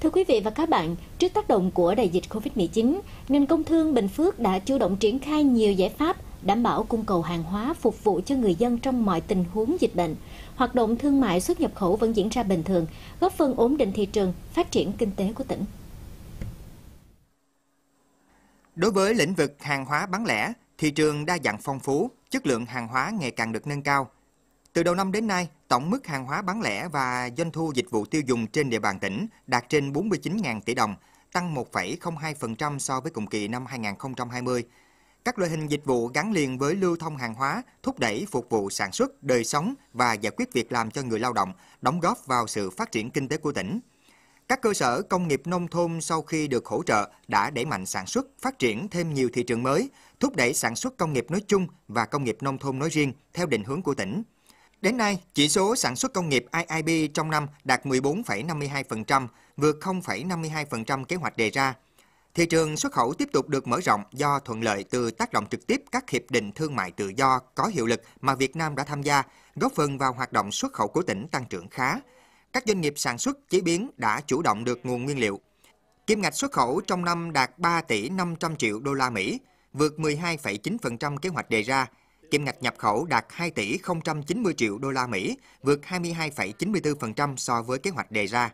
Thưa quý vị và các bạn, trước tác động của đại dịch COVID-19, ngành công thương Bình Phước đã chủ động triển khai nhiều giải pháp đảm bảo cung cầu hàng hóa phục vụ cho người dân trong mọi tình huống dịch bệnh. Hoạt động thương mại xuất nhập khẩu vẫn diễn ra bình thường, góp phần ổn định thị trường, phát triển kinh tế của tỉnh. Đối với lĩnh vực hàng hóa bán lẻ, thị trường đa dạng phong phú, chất lượng hàng hóa ngày càng được nâng cao, từ đầu năm đến nay, tổng mức hàng hóa bán lẻ và doanh thu dịch vụ tiêu dùng trên địa bàn tỉnh đạt trên 49.000 tỷ đồng, tăng 1,02% so với cùng kỳ năm 2020. Các loại hình dịch vụ gắn liền với lưu thông hàng hóa, thúc đẩy phục vụ sản xuất, đời sống và giải quyết việc làm cho người lao động, đóng góp vào sự phát triển kinh tế của tỉnh. Các cơ sở công nghiệp nông thôn sau khi được hỗ trợ đã đẩy mạnh sản xuất, phát triển thêm nhiều thị trường mới, thúc đẩy sản xuất công nghiệp nói chung và công nghiệp nông thôn nói riêng theo định hướng của tỉnh. Đến nay, chỉ số sản xuất công nghiệp IIB trong năm đạt 14,52%, vượt 0,52% kế hoạch đề ra. Thị trường xuất khẩu tiếp tục được mở rộng do thuận lợi từ tác động trực tiếp các hiệp định thương mại tự do có hiệu lực mà Việt Nam đã tham gia, góp phần vào hoạt động xuất khẩu của tỉnh tăng trưởng khá. Các doanh nghiệp sản xuất chế biến đã chủ động được nguồn nguyên liệu. Kim ngạch xuất khẩu trong năm đạt 3 tỷ 500 triệu đô la Mỹ, vượt 12,9% kế hoạch đề ra, Kim ngạch nhập khẩu đạt 2 tỷ 090 triệu đô la Mỹ, vượt 22,94% so với kế hoạch đề ra.